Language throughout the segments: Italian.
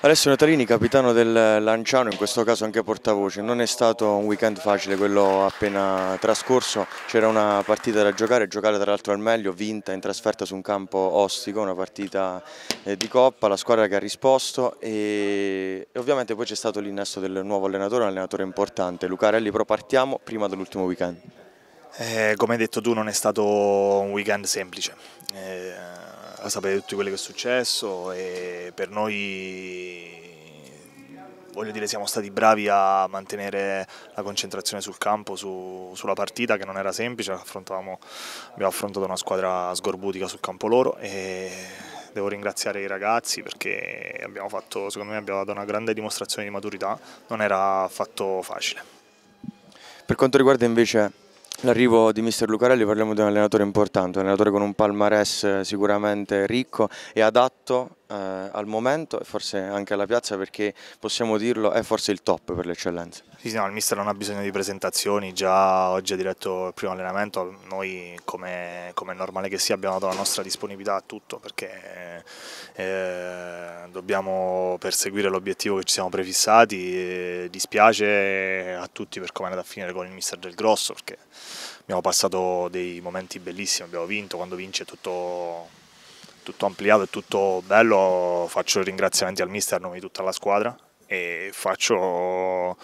Alessio Natalini, capitano del Lanciano, in questo caso anche portavoce, non è stato un weekend facile quello appena trascorso, c'era una partita da giocare, giocare tra l'altro al meglio, vinta in trasferta su un campo ostico, una partita eh, di coppa, la squadra che ha risposto e, e ovviamente poi c'è stato l'innesto del nuovo allenatore, un allenatore importante, Lucarelli, però partiamo prima dell'ultimo weekend. Eh, come hai detto tu non è stato un weekend semplice, eh, sapete tutti quello che è successo e per noi voglio dire siamo stati bravi a mantenere la concentrazione sul campo, su, sulla partita che non era semplice, abbiamo affrontato una squadra sgorbutica sul campo loro e devo ringraziare i ragazzi perché abbiamo fatto, secondo me abbiamo dato una grande dimostrazione di maturità, non era affatto facile. Per quanto riguarda invece L'arrivo di mister Lucarelli, parliamo di un allenatore importante, un allenatore con un palmarès sicuramente ricco e adatto eh, al momento e forse anche alla piazza perché possiamo dirlo è forse il top per l'eccellenza. Sì, no, il mister non ha bisogno di presentazioni, già oggi ha diretto il primo allenamento, noi come, come è normale che sia abbiamo dato la nostra disponibilità a tutto perché eh, dobbiamo perseguire l'obiettivo che ci siamo prefissati, dispiace a tutti per come è andato a finire con il mister del Grosso perché abbiamo passato dei momenti bellissimi, abbiamo vinto, quando vince tutto tutto ampliato e tutto bello, faccio ringraziamenti al mister a nome di tutta la squadra e faccio,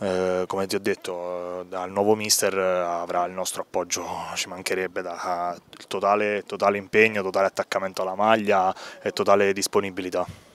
eh, come ti ho detto, dal nuovo mister eh, avrà il nostro appoggio, ci mancherebbe da, il totale, totale impegno, totale attaccamento alla maglia e totale disponibilità.